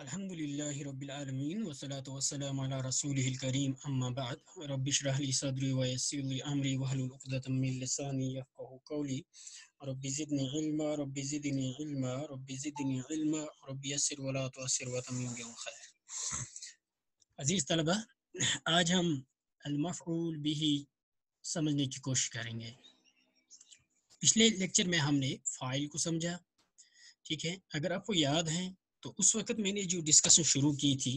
अल्हम्दुलिल्लाहि अजीज तलबा आज हम समझने की कोशिश करेंगे पिछले लेक्चर में हमने फाइल को समझा ठीक है अगर आपको याद है तो उस वक्त मैंने जो डिस्कशन शुरू की थी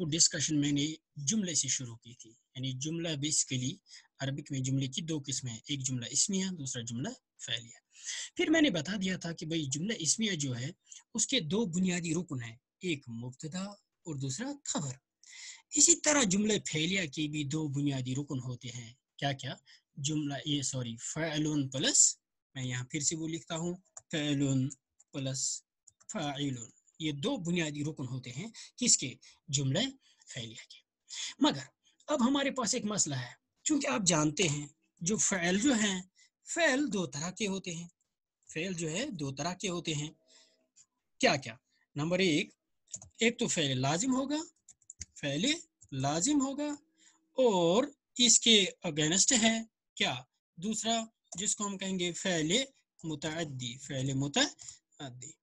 वो डिस्कशन मैंने जुमले से शुरू की थी यानी जुमला बेसिकली अरबिक में जुमले की दो किस्में है एक जुमला इसमिया दूसरा जुमला फैलिया फिर मैंने बता दिया था कि भाई जुमला इसमिया जो है उसके दो बुनियादी रुकन है एक मुबतदा और दूसरा खबर इसी तरह जुमले फैलिया के भी दो बुनियादी रुकन होते हैं क्या क्या जुमला ये सॉरी फ़ैलून प्लस मैं यहाँ फिर से वो लिखता हूँ फ़ैलून प्लस फैलून ये दो बुनियादी रुकन होते हैं किसके जुमले फैलिया के मगर अब हमारे पास एक मसला है क्योंकि आप जानते हैं जो फ़ैल जो हैं फ़ैल दो तरह के होते हैं फ़ैल जो है दो तरह के होते हैं क्या क्या नंबर एक एक तो फ़ैल लाजिम होगा फैले लाजिम होगा और इसके अगेंस्ट है क्या दूसरा जिसको हम कहेंगे फैले मुतदी फैले मुतदी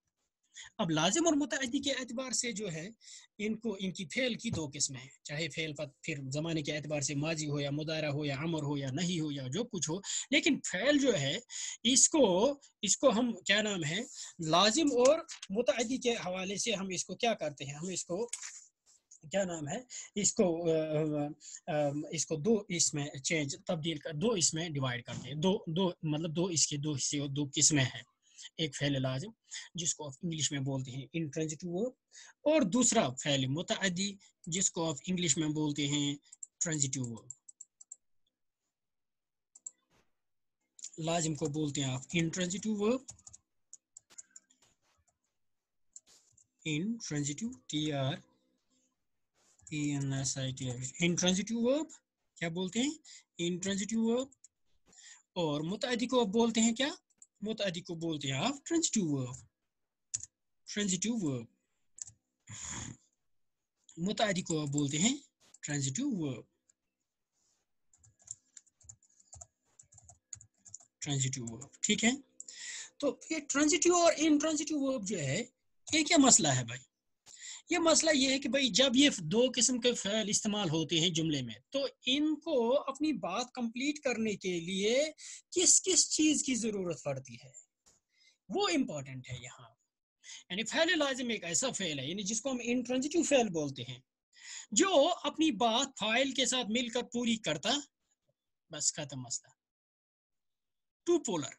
अब लाजिम और मुतदी के एतबार से जो है इनको इनकी फेल की दो किस्में हैं चाहे फेल पर फिर ज़माने के एतबार से माजी हो या मुदारा हो या अमर हो या नहीं हो या जो कुछ हो लेकिन फेल जो है इसको इसको हम क्या नाम है लाजिम और मुतदी के हवाले से हम इसको क्या करते हैं हम इसको क्या नाम है इसको आ, आ, इसको दो इसमें चेंज तब्दील कर दो इसमें डिवाइड करते हैं दो दो मतलब दो इसके दो हिस्से और दो किस्में हैं एक फ़ैल लाजम जिसको आप इंग्लिश में बोलते हैं इंट्रांजिटिव वर्ब और दूसरा फ़ैल मुतदी जिसको आप इंग्लिश में बोलते हैं ट्रांजिटिव वर्ब लाजिम को बोलते हैं आप intransitive verb intransitive T R E N S I T intransitive verb क्या बोलते हैं इन ट्रांजिटिव वर्ब और मुतदी को बोलते हैं क्या बहुत आदि को बोलते हैं आप ट्रांजिटिव वर्ब ट्रांजिटिव वर्ब मुतादी को बोलते हैं ट्रांजिटिव वर्ब ट्रांजिटिव वर्ब ठीक है तो ये ट्रांजिटिव और इनट्रांजिटिव वर्ब जो है ये क्या मसला है भाई ये मसला ये है कि भाई जब ये दो किस्म के फ़ैल इस्तेमाल होते हैं जुमले में तो इनको अपनी बात कंप्लीट करने के लिए किस किस चीज़ की ज़रूरत पड़ती है वो इम्पोर्टेंट है यहाँ यानी फ़ैल लाजिम एक ऐसा फ़ैल है यानी जिसको हम इंट्रंजिटिव फ़ैल बोलते हैं जो अपनी बात फाइल के साथ मिलकर पूरी करता बस खत्म मसला टू पोलर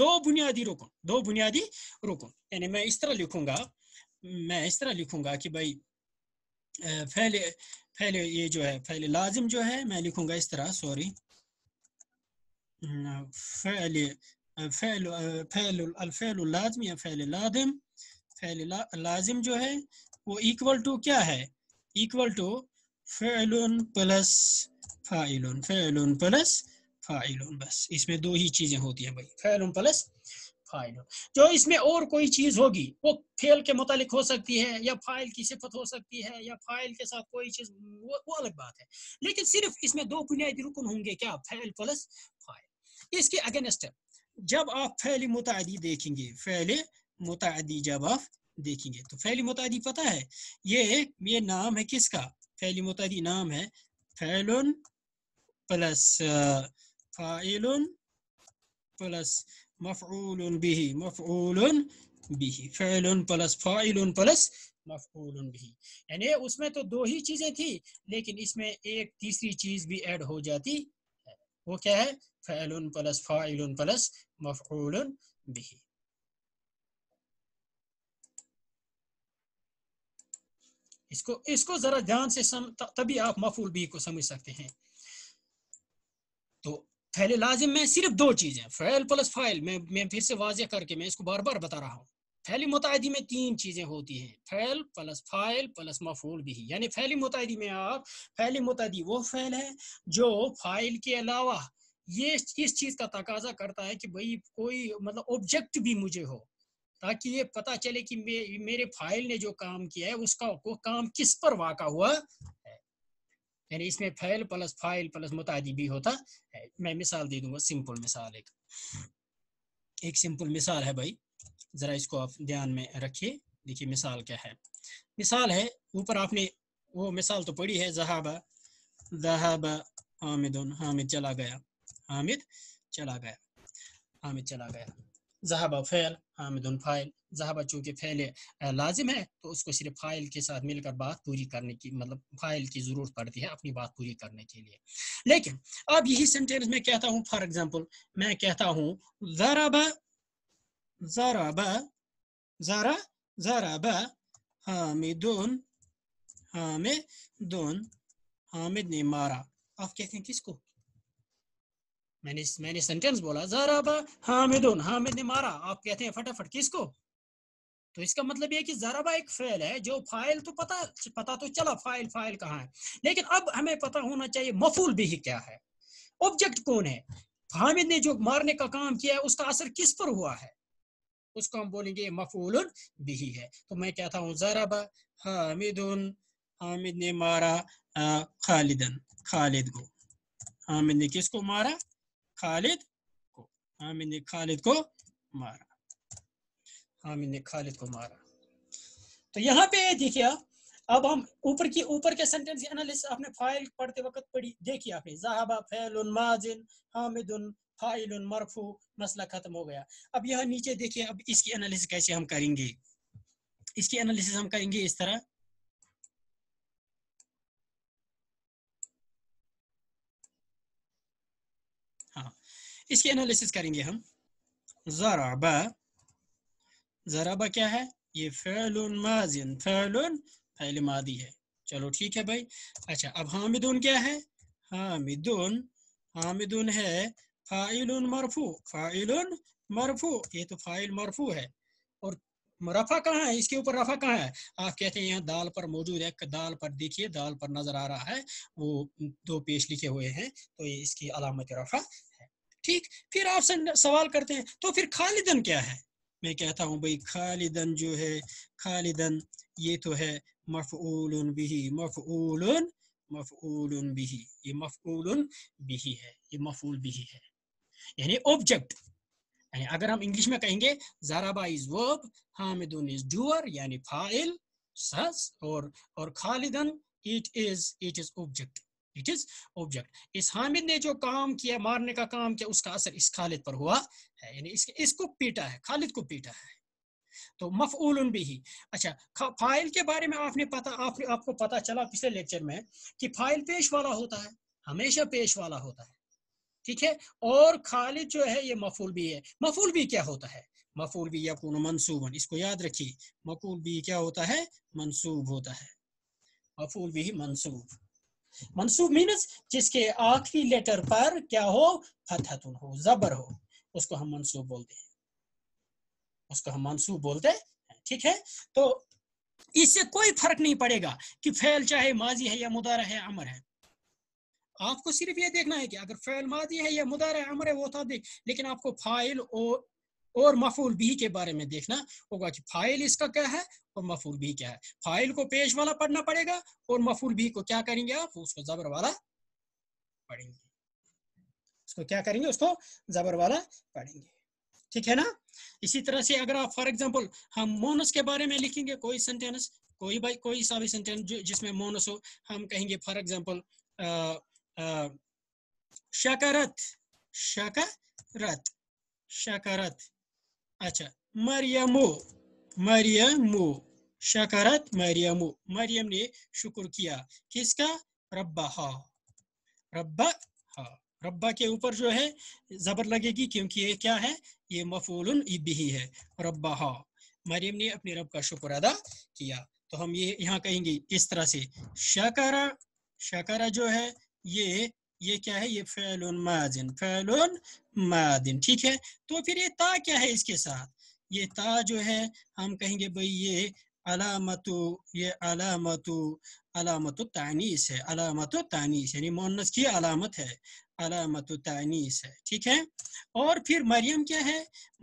दो बुनियादी रुकन दो बुनियादी रुकन यानी मैं इस तरह लिखूंगा मैं इस तरह लिखूंगा कि भाई पहले पहले ये जो है पहले लाजिम जो है मैं लिखूंगा इस तरह सॉरी पहले फैल फैल अलफैल लाजम या फैल लादम फैल लाजिम जो है वो इक्वल टू क्या है इक्वल टू फैलून प्लस फाइलून फैलून प्लस फाइलून बस इसमें दो ही चीज़ें होती हैं भाई फैलून प्लस फाइल जो इसमें और कोई चीज होगी वो फेल के मुतालिक हो सकती है या फाइल की सिफत हो सकती है या फाइल के साथ कोई चीज वो, वो अलग बात है लेकिन सिर्फ इसमें दो बुनियादी रुकन होंगे क्या फेल प्लस फाइल इसके अगेंस्ट जब आप फैल मुतादी देखेंगे फैले मुतादी जब आप देखेंगे तो फैल मुतादी पता है ये ये नाम है किसका फैल मुतादी नाम है फैलन प्लस फाइलन प्लस मफूल बिही मफूल बिही फ़ैल plus फ़ाइल plus मफूल भी यानी उसमें तो दो ही चीज़ें थी लेकिन इसमें एक तीसरी चीज़ भी ऐड हो जाती है वो क्या है फ़ैल plus फ़ाइल प्लस इसको इसको ज़रा ध्यान से सम, तभी आप मफूल बी को समझ सकते हैं तो फैले लाजिम में सिर्फ दो चीज़ें फैल प्लस फाइल मैं मैं फिर से वाजह करके मैं इसको बार बार बता रहा हूँ फैली मुतादी में तीन चीज़ें होती हैं फैल प्लस फाइल प्लस मफूल भी यानी फैली मुतादी में आप फैली मुतादी वो फैल है जो फाइल के अलावा ये इस चीज़ का तकाजा करता है कि भाई कोई मतलब ऑब्जेक्ट भी मुझे हो ताकि ये पता चले कि मे, मेरे फाइल ने जो काम किया है उसका को काम किस पर वाका हुआ यानी इसमें फैल प्लस फाइल प्लस मुतादी भी होता है मैं मिसाल दे दूंगा सिंपल मिसाल एक एक सिंपल मिसाल है भाई ज़रा इसको आप ध्यान में रखिए देखिए मिसाल क्या है मिसाल है ऊपर आपने वो मिसाल तो पढ़ी है जहाबा जहाबा हामिद हामिद चला गया हामिद चला गया हामिद चला गया जहाबा फ़ैल हामिदन फ़ाइल जहाबा चूँकि फ़ैल लाजिम है तो उसको सिर्फ फ़ाइल के साथ मिलकर बात पूरी करने की मतलब फ़ाइल की ज़रूरत पड़ती है अपनी बात पूरी करने के लिए लेकिन अब यही सेंटेंस में कहता हूँ फॉर एग्ज़ाम्पल मैं कहता हूँ ज़राबा ज़राबा ज़रा ज़राबा हामिद हामिद ने मारा आप कहते हैं किसको मैंने मैंने सेंटेंस बोला जराबा हामिदुन हामिद ने मारा आप कहते हैं फटाफट किसको तो इसका मतलब यह कि जराबा एक फेल है जो फाइल तो पता पता तो चला फाइल फाइल कहाँ है लेकिन अब हमें पता होना चाहिए मफूल भी क्या है ऑब्जेक्ट कौन है हामिद ने जो मारने का काम किया है उसका असर किस पर हुआ है उसको हम बोलेंगे मफूल बिही है तो मैं कहता हूँ जराबा हामिद हामिद ने मारा खालिदन खालिद को हामिद ने किसको मारा खालिद को हामिद ने खालिद को मारा हामिद ने खालिद को मारा तो यहाँ पे देखिए अब हम ऊपर की ऊपर के सेंटेंस की एनालिसिस आपने फाइल पढ़ते वक्त पढ़ी देखिए आपने जहाबा फैल माजिन हामिदुन फाइल मरफू मसला खत्म हो गया अब यहाँ नीचे देखिए अब इसकी एनालिसिस कैसे हम करेंगे इसकी एनालिसिस हम करेंगे इस तरह इसकी एनालिसिस करेंगे हम जराबा जराबा क्या है ये फ़ैलुन माजिन फ़ैलुन फ़ैल मादी है चलो ठीक है भाई अच्छा अब हामिदुन क्या है हामिदुन हामिदुन है फ़ाइल मरफू फ़ाइल मरफू ये तो फ़ाइल मरफू है और रफा कहाँ है इसके ऊपर रफा कहाँ है आप कहते हैं यहाँ दाल पर मौजूद है दाल पर देखिए दाल पर नजर आ रहा है वो दो पेश लिखे हुए हैं तो ये इसकी अलामत रफा ठीक फिर आपसे सवाल करते हैं तो फिर खालिदन क्या है मैं कहता हूँ भाई खालिदन जो है खालिदन ये तो है मफूल बिही मफूल मफूल बिही ये मफूल बिही है ये मफूल बिही है यानी ऑब्जेक्ट यानी अगर हम इंग्लिश में कहेंगे जाराबा इज वर्ब हामिदुन इज डूअर यानी फाइल सस और और खालिदन it is it is object it is object इस हामिद ने जो काम किया मारने का काम किया उसका असर इस खालिद पर हुआ है यानी इस, इसको पीटा है खालिद को पीटा है तो मफूल भी ही अच्छा फाइल के बारे में आपने पता आप, आपको पता चला पिछले लेक्चर में कि फाइल पेश वाला होता है हमेशा पेश वाला होता है ठीक है और खालिद जो है ये मफूल भी है मफूल भी क्या होता है मफूल भी यकून मनसूबन इसको याद रखिए मकूल भी क्या होता है मनसूब होता है मफूल भी मनसूब मनसूब मीनस जिसके आखिरी लेटर पर क्या हो फतहतुन हो जबर हो उसको हम मनसूब बोलते हैं उसको हम मनसूब बोलते हैं ठीक है तो इससे कोई फर्क नहीं पड़ेगा कि फैल चाहे माजी है या मुदारा है अमर है आपको सिर्फ ये देखना है कि अगर फैल माजी है या मुदारा अमर है वो तो आप देख लेकिन आपको फाइल और और मफूल भी के बारे में देखना होगा कि फाइल इसका क्या है और मफूल भी क्या है फाइल को पेश वाला पढ़ना पड़ेगा और मफूल भी को क्या करेंगे आप उसको जबर वाला पढ़ेंगे उसको क्या करेंगे उसको जबर वाला पढ़ेंगे ठीक है ना इसी तरह से अगर आप फॉर एग्जाम्पल हम मोनस के बारे में लिखेंगे कोई सेंटेंस कोई भाई कोई सा भी सेंटेंस जिसमें मोनस हो हम कहेंगे फॉर एग्जाम्पल शकरत शकरत शकरत अच्छा मरियमो मरियमो शकरत मरियमो मरियम ने शुक्र किया किसका रब्बा हा रब्बा हा रब्बा के ऊपर जो है जबर लगेगी क्योंकि ये क्या है ये मफूल बिही है रब्बा हा मरियम ने अपने रब का शुक्र अदा किया तो हम ये यहाँ कहेंगे इस तरह से शकरा शकरा जो है ये ये क्या है ये फैलुन माजिन फैलुन मादिन ठीक है तो फिर ये ता क्या है इसके साथ ये ता जो है हम कहेंगे भाई ये अलामतु ये अलामतु अलामत तानीस है अलामत तानीस यानी मोनस की अलामत है अलामत तानीस है ठीक है और फिर मरियम क्या है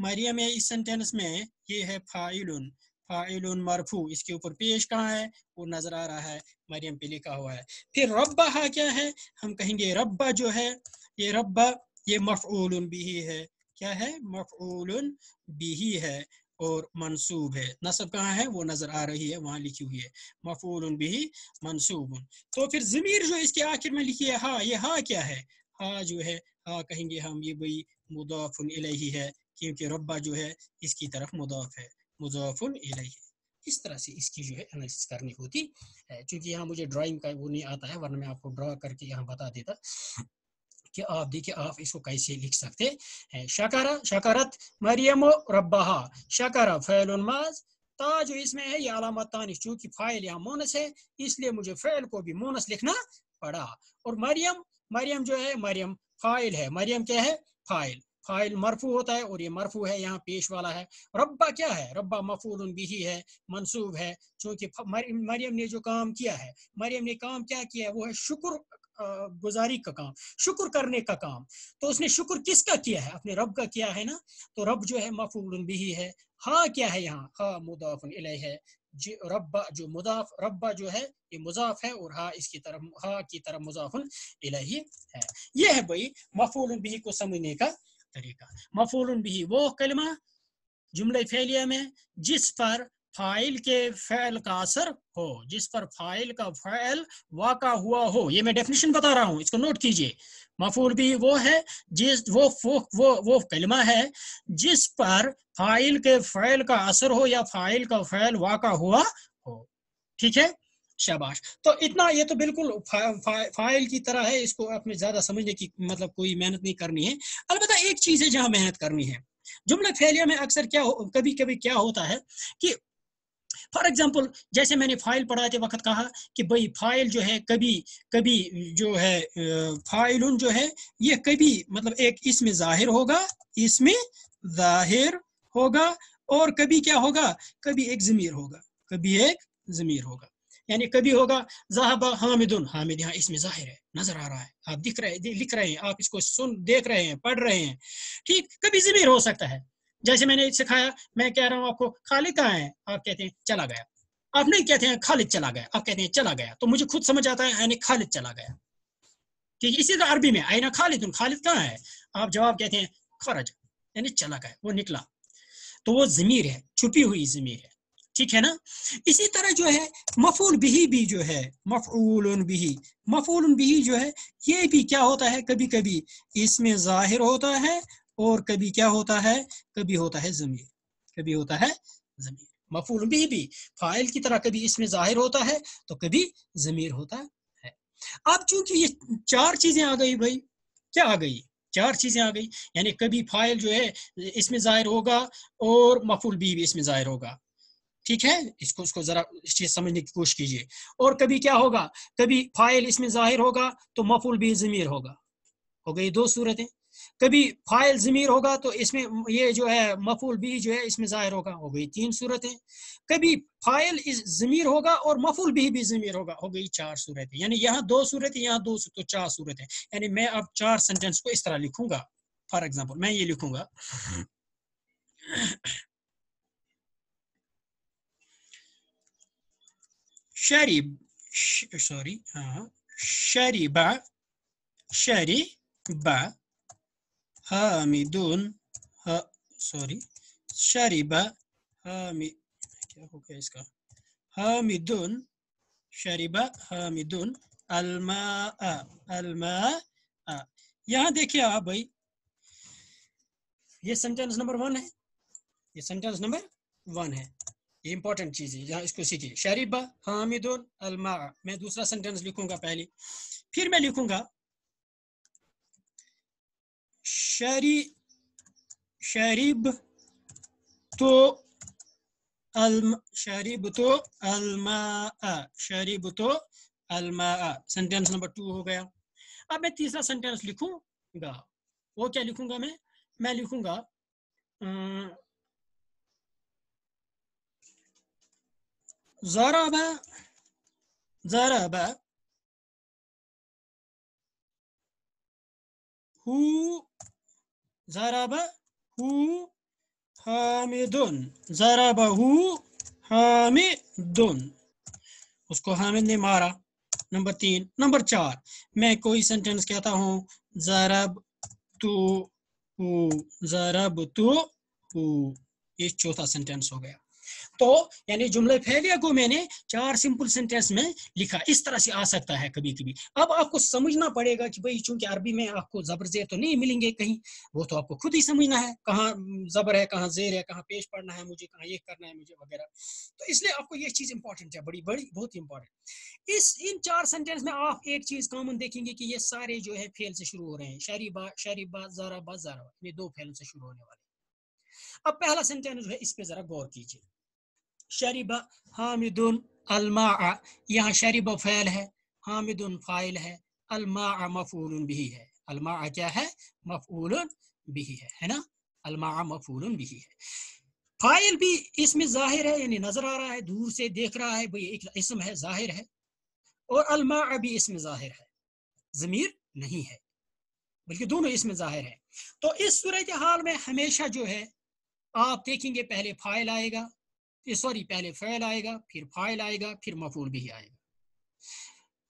मरियम है इस सेंटेंस में ये है फाइलुन फाइलुन मरफू इसके ऊपर पेश कहाँ है वो नज़र आ रहा है मरियम पे लिखा हुआ है फिर रब्बा क्या है हम कहेंगे रब्बा जो है ये रब्बा ये मफ़ूल भी है क्या है मफ़ूल भी है और मनसूब है नसब कहाँ है वो नज़र आ रही है वहां लिखी हुई है मफूल भी मनसूब तो फिर ज़मीर जो इसके आखिर में लिखी है हा ये हा क्या है हा जो है हा कहेंगे हम ये भाई मुदाफ़ है क्योंकि रब्बा जो है इसकी तरफ मुदाफ़ है मुजाफुन इस तरह से इसकी जो है एनालिसिस करनी होती है यहाँ मुझे ड्राइंग का वो नहीं आता है वरना मैं आपको ड्रा करके यहाँ बता देता कि आप देखिए आप इसको कैसे लिख सकते हैं शकारा शकरत मरियमो रब्बाहा शकरा फैल ता जो इसमें है ये अलामत तानिश फ़ाइल यहाँ मोनस है इसलिए मुझे फ़ैल को भी मोनस लिखना पड़ा और मरियम मरियम जो है मरियम फ़ाइल है मरियम क्या है फ़ाइल फाइल मरफू होता है और ये मरफू है यहाँ पेश वाला है रब्बा क्या है रब्बा मफूल बिही है मनसूब है चूंकि मरियम ने जो काम किया है मरियम ने काम क्या किया है वो है शुक्र गुजारी का काम शुक्र करने का काम तो उसने शुक्र किसका किया है अपने रब का किया है ना तो रब जो है मफूल बिही है हाँ क्या है यहाँ हाँ मुदाफ है रब्बा जो मुदाफ रब्बा जो है ये मुजाफ है और हा इसकी तरफ हा की तरफ इलाही है ये है भाई मफूल बिही को समझने का तरीका मफूल भी वो कलमा जुमले फैलिया में जिस पर फाइल के फैल का असर हो जिस पर फाइल का फैल वाका हुआ हो ये मैं डेफिनेशन बता रहा हूँ इसको नोट कीजिए मफूल भी वो है जिस वो वो वो, वो कलमा है जिस पर फाइल के फैल का असर हो या फाइल का फैल वाका हुआ हो ठीक है शाबाश तो इतना ये तो बिल्कुल फा, फा, फाइल की तरह है इसको आपने ज्यादा समझने की मतलब कोई मेहनत नहीं करनी है अलबत् एक चीज है जहां मेहनत करनी है जुमला फेलियर में अक्सर क्या हो, कभी कभी क्या होता है कि फॉर एग्जाम्पल जैसे मैंने फाइल पढ़ाते वक्त कहा कि भाई फाइल जो है कभी कभी जो है फाइल जो है ये कभी मतलब एक इसमें जाहिर होगा इसमें जाहिर होगा और कभी क्या होगा कभी एक जमीर होगा कभी एक जमीर होगा यानी कभी होगा जहाबा हामिदुन हामिद यहाँ इसमें जाहिर है नजर आ रहा है आप दिख रहे लिख रहे हैं आप इसको सुन देख रहे हैं पढ़ रहे हैं ठीक कभी जमीर हो सकता है जैसे मैंने सिखाया मैं कह रहा हूँ आपको खालिद कहाँ है आप कहते हैं चला गया आप नहीं कहते हैं खालिद चला गया आप कहते हैं चला गया तो मुझे खुद समझ आता है यानी खालिद चला गया ठीक इसी तरह अरबी में आईना खालिद खालिद कहाँ है आप जवाब कहते हैं खरज यानी चला गया वो निकला तो वो जमीर है छुपी हुई जमीर है ठीक है ना इसी तरह जो है मफूल बिही भी जो है मफूल बिही मफूल बिही जो है ये भी क्या होता है कभी कभी इसमें जाहिर होता है और कभी क्या होता है कभी होता है जमीर कभी होता है जमीर मफूल बिही भी फाइल की तरह कभी इसमें जाहिर होता है तो कभी जमीर होता है अब चूंकि ये चार चीजें आ गई भाई क्या आ गई चार चीजें आ गई यानी कभी फाइल जो है इसमें जाहिर होगा और मफूल भी, भी इसमें जाहिर होगा ठीक है इसको उसको जरा इस चीज समझने की कोशिश कीजिए और कभी क्या होगा कभी फाइल इसमें जाहिर होगा तो मफुल भी ज़मीर होगा हो गई दो सूरतें कभी फाइल ज़मीर होगा तो इसमें ये जो है मफुल भी जो है इसमें ज़ाहिर होगा हो गई तीन सूरतें कभी फाइल ज़मीर होगा और मफुल भी भी ज़मीर होगा हो गई चार सूरतें यानी यहाँ दो सूरतें यहाँ दो तो चार सूरतें यानी मैं अब चार सेंटेंस को इस तरह लिखूंगा फॉर एग्जाम्पल मैं ये लिखूंगा हम्म। शरीब सॉरी اه शरीबा شرب حامد ها सॉरी शरीबा हामिद क्या हो गया इसका हामिदुन शरीबा हामिदुन अलमा अलमा आ यहाँ देखिए आप भाई ये सेंटेंस नंबर वन है ये सेंटेंस नंबर वन है ये इंपॉर्टेंट चीज़ है यहाँ इसको सीखिए शरीबा हामिद अलमा मैं दूसरा सेंटेंस लिखूंगा पहले फिर मैं लिखूंगा शरी शरीब तो अल्म शरीब तो अलमा शरीब तो अलमा सेंटेंस नंबर टू हो गया अब मैं तीसरा सेंटेंस लिखूंगा वो क्या लिखूंगा मैं मैं लिखूंगा ضرب ضرب هو ضرب هو حامد ضرب هو حامد उसको हामिद ने मारा नंबर तीन नंबर चार मैं कोई सेंटेंस कहता हूं जरब तू जरब तू ये चौथा सेंटेंस हो गया तो यानी जुमले फैलिया को मैंने चार सिंपल सेंटेंस में लिखा इस तरह से आ सकता है कभी कभी अब आपको समझना पड़ेगा कि भाई चूंकि अरबी में आपको जबर जेर तो नहीं मिलेंगे कहीं वो तो आपको खुद ही समझना है कहाँ जबर है कहाँ जेर है कहाँ पेश पढ़ना है मुझे कहाँ ये करना है मुझे वगैरह तो इसलिए आपको ये चीज इंपॉर्टेंट है बड़ी बड़ी बहुत इंपॉर्टेंट इस इन चार सेंटेंस में आप एक चीज कॉमन देखेंगे कि ये सारे जो है फेल से शुरू हो रहे हैं शहरी बा शहरी बा जरा बा ये दो फेल से शुरू होने वाले अब पहला सेंटेंस जो है इस पे जरा गौर कीजिए शरीब हामिद अलमा यहाँ शरीब फैल है हामिद फाइल है अलमा मफूल भी है अलमा क्या है मफूल भी है है ना अलमा मफूल भी है फाइल भी इसमें जाहिर है यानी नजर आ रहा है दूर से देख रहा है भाई एक इसम है जाहिर है और अलमा भी इसमें जाहिर है जमीर नहीं है बल्कि दोनों इसमें जाहिर है तो इस सूरत हाल में हमेशा जो है आप देखेंगे पहले फाइल आएगा सॉरी पहले फैल आएगा फिर फाइल आएगा फिर मफूल भी आएगा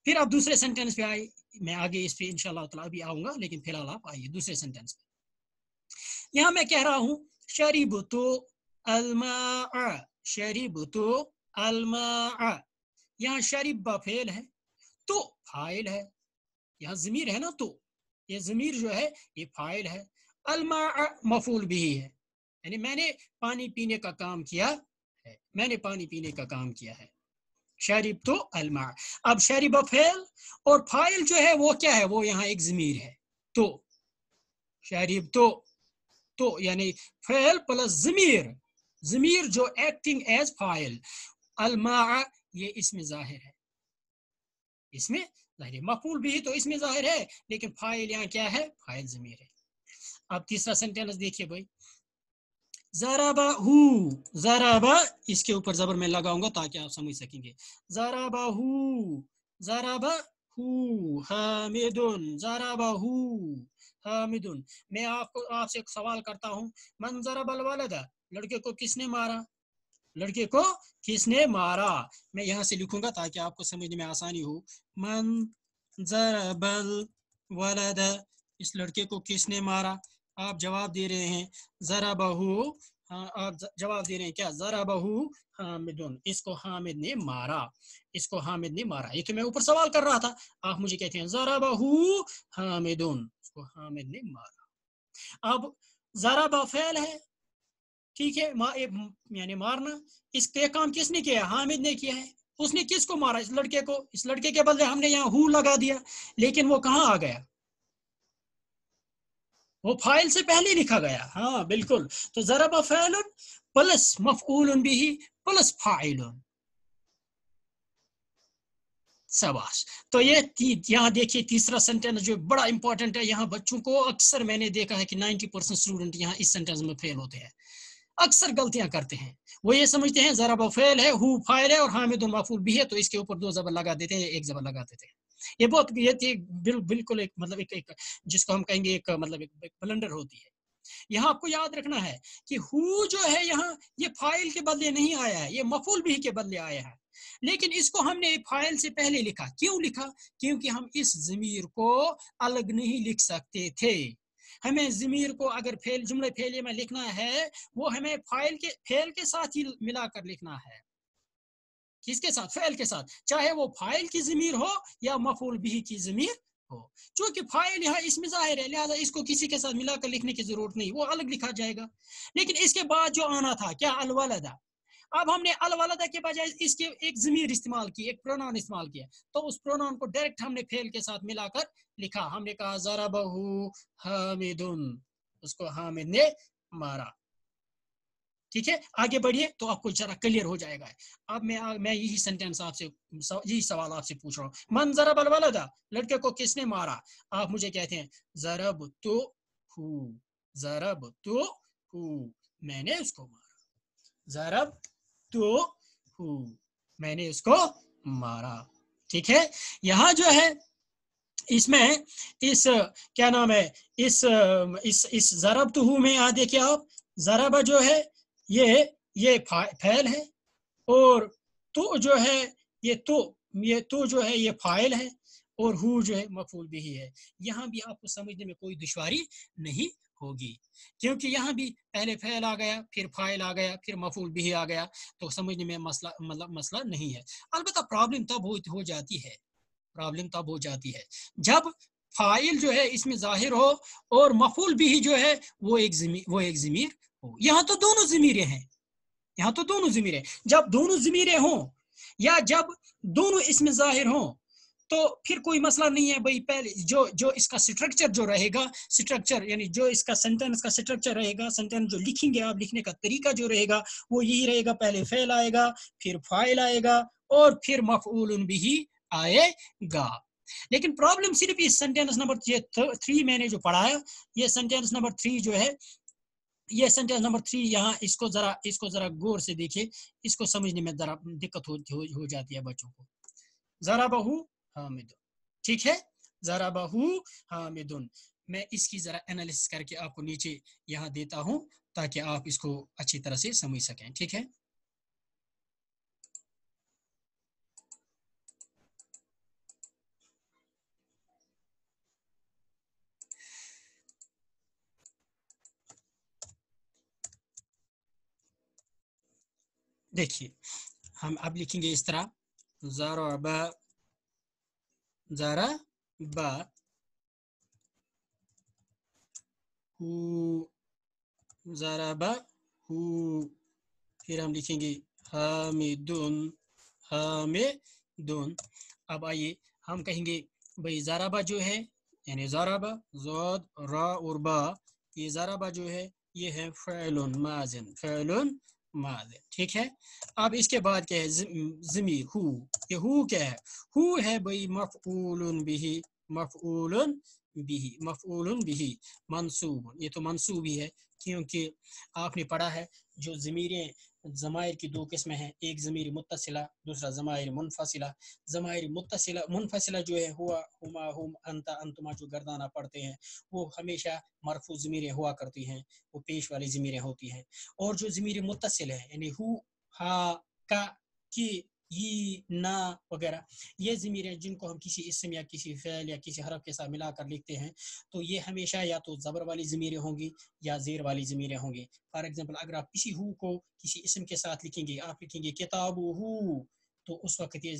फिर आप दूसरे सेंटेंस पे आए मैं आगे इस पे इनशाला भी आऊंगा लेकिन फिलहाल आप आइए दूसरे सेंटेंस पे यहाँ मैं कह रहा हूँ शरीब तो अलमा शरीब तो अलमा यहाँ शरीब फेल है तो फाइल है यहाँ जमीर है ना तो ये जमीर जो है ये फाइल है अलमा मफूल भी है यानी मैंने पानी पीने का काम किया है मैंने पानी पीने का काम किया है शरीब तो अलमा अब शरीब फेल और फाइल जो है वो क्या है वो यहाँ एक जमीर है तो शरीब तो तो यानी फेल प्लस जमीर जमीर जो एक्टिंग एज फाइल अलमा ये इसमें जाहिर है इसमें जाहिर मफूल भी तो इसमें जाहिर है लेकिन फाइल यहाँ क्या है फाइल जमीर है अब तीसरा सेंटेंस देखिए भाई जराबाहू जराबा इसके ऊपर जबर मैं लगाऊंगा ताकि आप समझ सकेंगे जराबाहू जराबा हू हामिदुन जराबाहू हामिदुन मैं आपको आपसे एक सवाल करता हूँ मन जराबल वालदा लड़के को किसने मारा लड़के को किसने मारा मैं यहाँ से लिखूंगा ताकि आपको समझने में आसानी हो मन जराबल वालदा इस लड़के को किसने मारा आप जवाब दे रहे हैं जरा बहू हाँ, आप जवाब दे रहे हैं क्या जरा बहू हामिद इसको हामिद ने मारा इसको हामिद ने मारा ये तो मैं ऊपर सवाल कर रहा था आप मुझे कहते हैं जरा बहू हामिद इसको हामिद ने मारा अब जरा बफेल है ठीक है मा, यानी मारना इसके काम किसने किया हामिद ने किया है उसने किसको मारा इस लड़के को इस लड़के के बदले हमने यहाँ हु लगा दिया लेकिन वो कहाँ आ गया वो फाइल से पहले लिखा गया हाँ बिल्कुल तो जरब फैल प्लस मफूल भी प्लस फाइल सबाश तो ये यहाँ देखिए तीसरा सेंटेंस जो बड़ा इंपॉर्टेंट है यहाँ बच्चों को अक्सर मैंने देखा है कि 90 परसेंट स्टूडेंट यहाँ इस सेंटेंस में फेल होते हैं अक्सर गलतियां करते हैं वो ये समझते हैं जरा फेल है हु फाइल है और हामिद मफूल भी है तो इसके ऊपर दो जबर लगा देते हैं एक जबर लगा देते हैं ये बहुत ये, थी बिल, बिल्कुल एक मतलब एक, एक जिसको हम कहेंगे एक मतलब एक, एक ब्लंडर होती है यहाँ आपको याद रखना है कि हु जो है यहाँ ये फाइल के बदले नहीं आया है ये मफूल भी के बदले आया है लेकिन इसको हमने फाइल से पहले लिखा क्यों लिखा क्योंकि हम इस जमीर को अलग नहीं लिख सकते थे हमें जमीर को अगर फेल जुमले फेले में लिखना है वो हमें फाइल के फेल के साथ ही मिलाकर लिखना है किसके साथ फ़ैल के साथ चाहे वो फ़ाइल की ज़मीर हो या मफूल भी की ज़मीर हो चूंकि फ़ाइल यहाँ इसमें ज़ाहिर है लिहाजा इसको किसी के साथ मिलाकर लिखने की ज़रूरत नहीं वो अलग लिखा जाएगा लेकिन इसके बाद जो आना था क्या अलवलदा अब हमने अलवलदा के बजाय इसके एक ज़मीर इस्तेमाल की एक प्रोनाउन इस्तेमाल किया तो उस प्रोनाउन को डायरेक्ट हमने फेल के साथ मिलाकर लिखा हमने कहा जरा बहू हामिदुन उसको हामिद ने मारा ठीक है आगे बढ़िए तो आपको जरा क्लियर हो जाएगा अब मैं मैं यही सेंटेंस आपसे यही सवाल आपसे पूछ रहा हूँ मन जरब था लड़के को किसने मारा आप मुझे कहते हैं जरब तो हु जरब तो हु मैंने उसको मारा जरब तो हु मैंने उसको मारा ठीक है यहाँ जो है इसमें इस क्या नाम है इस इस इस जरब तो हू में यहाँ देखिए आप जरब जो है ये ये फाइल है और तो जो है ये तो ये तो जो है ये फाइल है और हु जो है मफूल भी ही है यहाँ भी आपको समझने में कोई दुशारी नहीं होगी क्योंकि यहाँ भी पहले फैल आ गया फिर फाइल आ गया फिर मफूल भी आ गया तो समझने में मसला मतलब मसला नहीं है अलबत्त प्रॉब्लम तब हो जाती है प्रॉब्लम तब हो जाती है जब फाइल जो है इसमें जाहिर हो और मफूल भी जो है वो एक जमीर वो एक जमीर हो यहाँ तो दोनों जमीरें हैं यहाँ तो दोनों जमीरें जब दोनों जमीरें हों या जब दोनों इसमें जाहिर हों तो फिर कोई मसला नहीं है भाई पहले जो जो इसका स्ट्रक्चर जो रहेगा स्ट्रक्चर यानी जो इसका सेंटेंस का स्ट्रक्चर रहेगा सेंटेंस जो लिखेंगे आप लिखने का तरीका जो रहेगा वो यही रहेगा पहले फेल आएगा फिर फाइल आएगा और फिर मफूल भी आएगा लेकिन प्रॉब्लम सिर्फ इस सेंटेंस नंबर थ्री मैंने जो पढ़ा है ये सेंटेंस नंबर थ्री जो है ये सेंटेंस नंबर थ्री यहाँ इसको जरा इसको जरा गौर से देखिए इसको समझने में जरा दिक्कत हो, हो, हो जाती है बच्चों को जरा बहु हामिद ठीक है जरा बहु हामिदुन मैं इसकी जरा एनालिसिस करके आपको नीचे यहाँ देता हूँ ताकि आप इसको अच्छी तरह से समझ सकें ठीक है देखिए हम अब लिखेंगे इस तरह जरा बा जरा बा हु फिर हम लिखेंगे हामिदुन हामिदुन अब आइए हम कहेंगे भाई जराबा जो है यानी जराबा जोद रा और बा ये जराबा जो है ये है फैलुन माजन फैलुन माद ठीक है अब इसके बाद क्या है जमी हु ये हु क्या है हु है भाई मफूल बिही मफूल बिही मफूल बिही मनसूब ये तो मनसूब ही है क्योंकि आपने पढ़ा है जो ज़मीरें ज़मायर की दो किस्में हैं एक ज़मीर मुतसिला दूसरा ज़मायर मुनफसिला ज़मायर मुतसिला मुनफसिला जो है हुआ हुमा हुम अंता अंतुमा जो गर्दाना पढ़ते हैं वो हमेशा मरफू ज़मीरें हुआ करती हैं वो पेश वाली ज़मीरें होती हैं और जो ज़मीर मुतसिल है यानी हु हा का की ही ना वगैरह ये ज़मीरें जिनको हम किसी इसम या किसी फैल या किसी हरफ के साथ मिलाकर लिखते हैं तो ये हमेशा या तो ज़बर वाली ज़मीरें होंगी या ज़ेर वाली ज़मीरें होंगी फॉर एग्ज़ाम्पल अगर आप किसी हु को किसी इसम के साथ लिखेंगे आप लिखेंगे किताब हु तो उस वक्त ये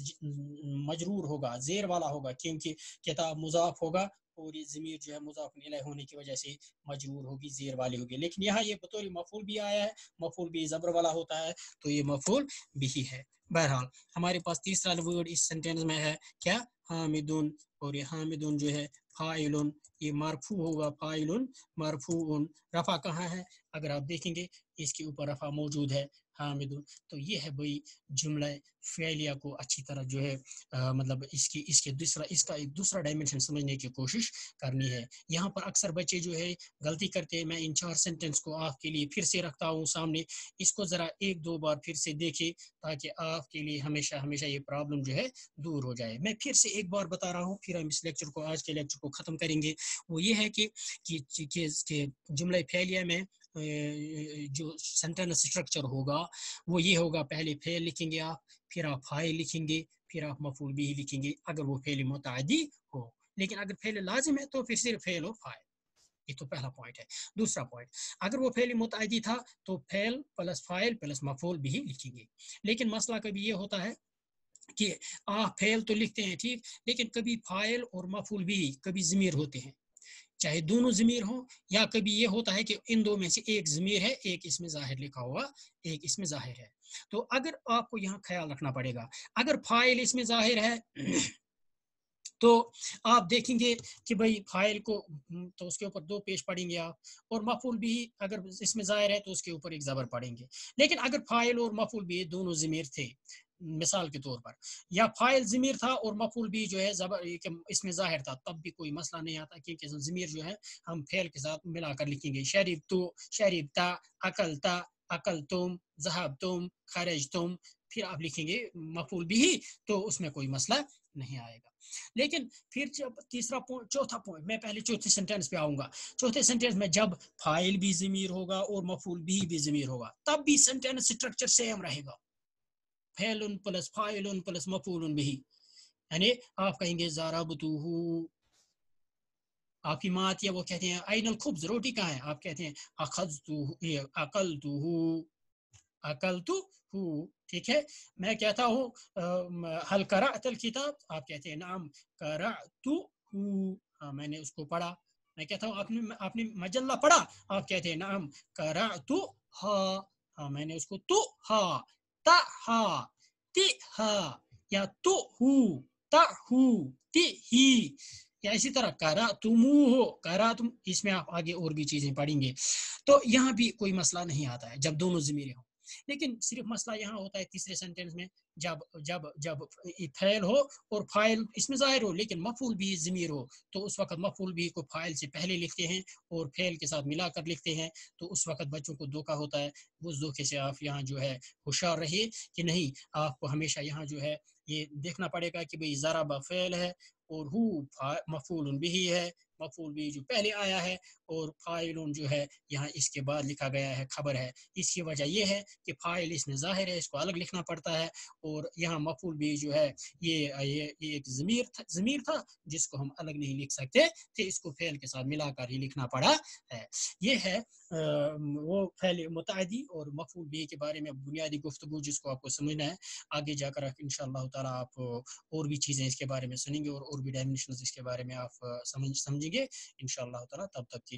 मजरूर होगा जेर वाला होगा क्योंकि किताब मुजाफ होगा और ये ज़मीर जो है मुजाफिल होने की वजह से मजरूर होगी जेर वाली होगी लेकिन यहाँ ये बतौर मफूल भी आया है मफूल भी ज़बर वाला होता है तो ये मफूल भी है बहरहाल हमारे पास तीसरा वर्ड इस सेंटेंस में है क्या हामिदुन और ये हामिदुन जो है फाइलुन ये मरफू होगा फाइलुन मरफू उन रफा कहाँ है अगर आप देखेंगे इसके ऊपर रफा मौजूद है हामिद तो ये है भाई जुमला फैलिया को अच्छी तरह जो है आ, मतलब इसकी इसके दूसरा इसका एक दूसरा डायमेंशन समझने की कोशिश करनी है यहाँ पर अक्सर बच्चे जो है गलती करते हैं मैं इन चार सेंटेंस को आपके लिए फिर से रखता हूँ सामने इसको ज़रा एक दो बार फिर से देखे ताकि आपके लिए हमेशा हमेशा ये प्रॉब्लम जो है दूर हो जाए मैं फिर से एक बार बता रहा हूँ फिर हम इस लेक्चर को आज के लेक्चर को ख़त्म करेंगे वो ये है कि, कि, कि, कि जुमला फैलिया में जो सेंटेंस स्ट्रक्चर होगा वो ये होगा पहले फेल लिखेंगे आप फिर आप हाई लिखेंगे फिर आप मफूल भी लिखेंगे अगर वो फेल मुतदी हो लेकिन अगर फेल लाजिम है तो फिर सिर्फ फेल हो फाइल ये तो पहला पॉइंट है दूसरा पॉइंट अगर वो फेल मुतदी था तो फेल प्लस फाइल प्लस मफूल भी लिखेंगे लेकिन मसला कभी ये होता है कि आ फेल तो लिखते हैं ठीक लेकिन कभी फाइल और मफूल भी कभी ज़मीर होते हैं चाहे दोनों ज़मीर हो या कभी ये होता है कि इन दो में से एक ज़मीर है एक इसमें ज़ाहिर लिखा हुआ एक इसमें ज़ाहिर है तो अगर आपको यहाँ ख्याल रखना पड़ेगा अगर फाइल इसमें ज़ाहिर है तो आप देखेंगे कि भाई फाइल को हम्म, तो उसके ऊपर दो पेश पढ़ेंगे आप और मफूल भी अगर इसमें ज़ाहिर है तो उसके ऊपर एक ज़बर पढ़ेंगे लेकिन अगर फाइल और मफूल भी दोनों ज़मीर थे मिसाल के तौर पर या फाइल ज़मीर था और मफूल भी जो है जबर इसमें ज़ाहिर था तब भी कोई मसला नहीं आता क्योंकि ज़मीर जो है हम फेल के साथ मिलाकर लिखेंगे शरीफ तो शरीफ था अकल था अकल तुम जहाब तुम खरज तुम फिर आप लिखेंगे मफूल भी ही तो उसमें कोई मसला नहीं आएगा लेकिन फिर जब तीसरा पॉइंट चौथा पॉइंट मैं पहले चौथे सेंटेंस पे आऊंगा चौथे सेंटेंस में जब फाइल भी जमीर होगा और मफूल भी भी जमीर होगा तब भी सेंटेंस स्ट्रक्चर सेम रहेगा फैल प्लस फाइलुन प्लस मफूलुन भी यानी आप कहेंगे जारा बतूहू आपकी मात या वो कहते हैं आइनल खुब्ज रोटी कहाँ है आप कहते हैं अखज तू अकल तू अकल तू ठीक है मैं कहता हूँ हल करा अतल किताब आप कहते हैं नाम करा तू हाँ मैंने उसको पढ़ा मैं कहता हूँ आपने आपने मजल्ला पढ़ा आप कहते हैं नाम करा तू हा हाँ मैंने उसको तू हा taha, tiha या तो हु ताहु या इसी तरह करा तुम हो करा तुम इसमें आप आगे और भी चीजें पढ़ेंगे तो यहाँ भी कोई मसला नहीं आता है जब दोनों जमीरें हों लेकिन सिर्फ मसला यहाँ होता है तीसरे सेंटेंस में जब जब जब फैल हो और फाइल इसमें ज़ाहिर हो लेकिन मफूल भी ज़मीर हो तो उस वक्त मफूल भी को फाइल से पहले लिखते हैं और फैल के साथ मिला कर लिखते हैं तो उस वक्त बच्चों को धोखा होता है उस धोखे से आप यहाँ जो है होशियार रहिए कि नहीं आपको हमेशा यहाँ जो है ये देखना पड़ेगा कि भाई ज़रा बा फैल है और हु मफूल भी है मफूल भी जो पहले आया है और फाइल जो है यहाँ इसके बाद लिखा गया है खबर है इसकी वजह यह है कि फाइल इसमें ज़ाहिर है इसको अलग लिखना पड़ता है और यहाँ मफूल भी जो है ये ये, ये एक ज़मीर था ज़मीर था जिसको हम अलग नहीं लिख सकते थे इसको फैल के साथ मिलाकर ही लिखना पड़ा है ये है वो फैल मुतदी और मफूल बी के बारे में बुनियादी गुफ्तु जिसको आपको समझना है आगे जाकर इन शह आप और भी चीज़ें इसके बारे में सुनेंगे और और भी डायमेंशन इसके बारे में आप समझ समझेंगे इन तब तक के